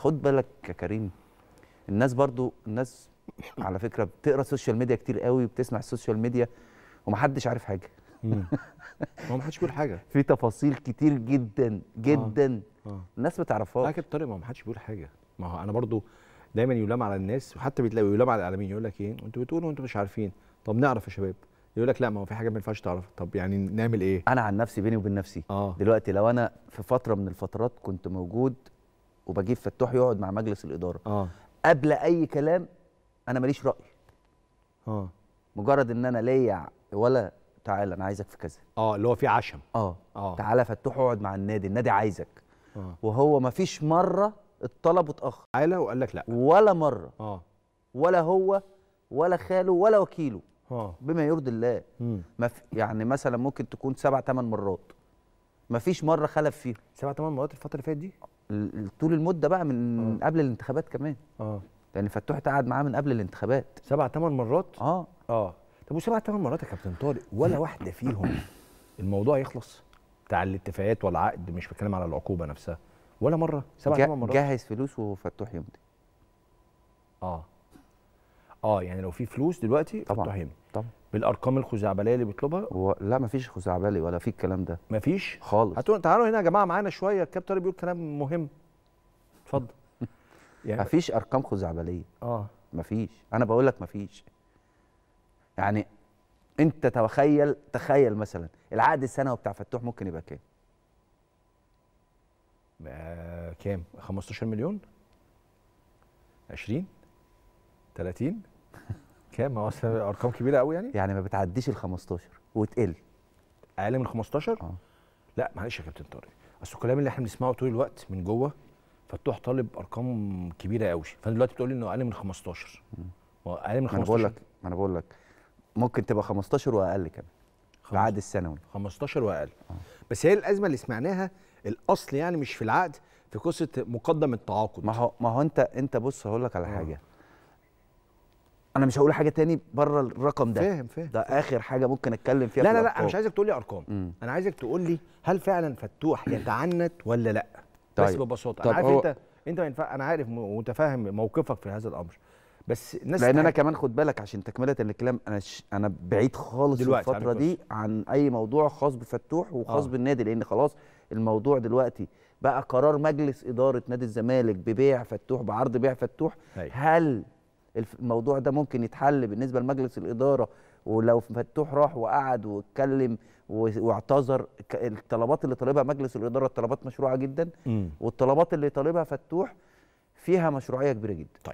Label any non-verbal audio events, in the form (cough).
خد بالك يا كريم الناس برضو الناس على فكره بتقرا السوشيال ميديا كتير قوي وبتسمع السوشيال ميديا ومحدش عارف حاجه (laughs) هو محدش بيقول حاجه في تفاصيل كتير جدا جدا آه. آه. الناس ما تعرفهاش لكن يا ما محدش بيقول حاجه ما هو انا برضو دايما يلام على الناس وحتى بيتلاقوا يلام على الاعلاميين يقول لك ايه انتوا بتقولوا وانتوا مش عارفين طب نعرف يا شباب يقول لك لا ما هو في حاجه ما ينفعش تعرف طب يعني نعمل ايه انا عن نفسي بيني وبين نفسي آه. دلوقتي لو انا في فتره من الفترات كنت موجود وبجيب فتوح يقعد مع مجلس الاداره اه قبل اي كلام انا ماليش راي اه مجرد ان انا ليا ولا تعالى انا عايزك في كذا اه اللي هو في عشم اه اه تعالى فتوح اقعد مع النادي النادي عايزك آه. وهو ما فيش مره الطلب اتاخر تعالى وقال لك لا ولا مره اه ولا هو ولا خاله ولا وكيله اه بما يرضي الله ما في يعني مثلا ممكن تكون سبع ثمان مرات ما فيش مره خلف فيهم سبع ثمان مرات الفتره اللي فاتت دي طول المده بقى من أوه. قبل الانتخابات كمان اه لان فتوح قعد معاه من قبل الانتخابات سبع ثمان مرات اه اه طب وسبع ثمان مرات يا كابتن طارق ولا واحده فيهم الموضوع يخلص بتاع الاتفاقات والعقد مش بتكلم على العقوبه نفسها ولا مره سبع ثمان مرات جهز فلوس وفتوح يمضي اه اه يعني لو في فلوس دلوقتي طبعا طبعا بالارقام الخزعبليه اللي بيطلبها و... لا مفيش خزعبلي ولا في الكلام ده مفيش خالص هتقول تعالوا هنا يا جماعه معانا شويه الكابتن بيقول كلام مهم اتفضل (laughs) يعني مفيش ارقام خزعبليه اه مفيش انا بقول لك مفيش يعني انت تخيل تخيل مثلا العقد السنوي بتاع فتوح ممكن يبقى كام آه، كام 15 مليون 20 30 (laughs) كام هو ارقام كبيره قوي يعني يعني ما بتعديش ال 15 وتقل اقل من 15 اه لا معلش يا كابتن طارق اصل الكلام اللي احنا بنسمعه طول الوقت من جوه فتوح طالب ارقام كبيره قوي فانت دلوقتي بتقول لي انه اقل من 15 اقل من 15 ما انا بقول لك ما انا بقول لك ممكن تبقى 15 واقل كمان العقد الثانوي 15 واقل آه. بس هي الازمه اللي سمعناها الاصل يعني مش في العقد في قصه مقدم التعاقد ما هو ما هو انت انت بص هقول لك على آه. حاجه آه. انا مش هقول حاجه تاني بره الرقم ده فاهم فاهم ده اخر حاجه ممكن اتكلم فيها لا لا لا انا مش عايزك تقول لي ارقام مم. انا عايزك تقول لي هل فعلا فتوح يتعنت ولا لا طيب. بس ببساطه طيب انا عارف هو... انت انت ما ينفع انا عارف متفاهم موقفك في هذا الامر بس الناس لان انا كمان خد بالك عشان تكمله الكلام انا ش... انا بعيد خالص دلوقتي الفتره دي عن اي موضوع خاص بفتوح وخاص آه. بالنادي لان خلاص الموضوع دلوقتي بقى قرار مجلس اداره نادي الزمالك ببيع فتوح بعرض بيع فتوح هي. أيوه. هل الموضوع ده ممكن يتحل بالنسبه لمجلس الاداره ولو فتوح راح وقعد واتكلم واعتذر الطلبات اللي طالبها مجلس الاداره الطلبات مشروعه جدا والطلبات اللي طالبها فتوح فيها مشروعيه كبيره جدا طيب.